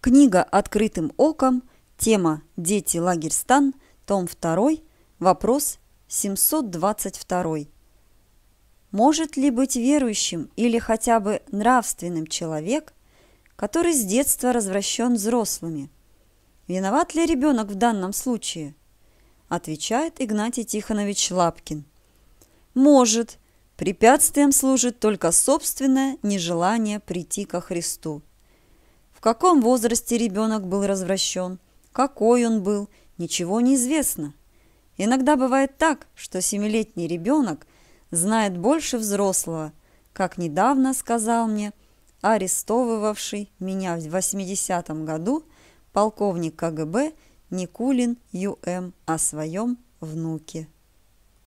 Книга «Открытым оком», тема «Дети Лагерстан», том 2, вопрос 722. Может ли быть верующим или хотя бы нравственным человек, который с детства развращен взрослыми? Виноват ли ребенок в данном случае? Отвечает Игнатий Тихонович Лапкин. Может. Препятствием служит только собственное нежелание прийти ко Христу. В каком возрасте ребенок был развращен, какой он был, ничего не известно. Иногда бывает так, что семилетний ребенок знает больше взрослого, как недавно сказал мне арестовывавший меня в 80-м году полковник КГБ Никулин Ю.М. о своем внуке.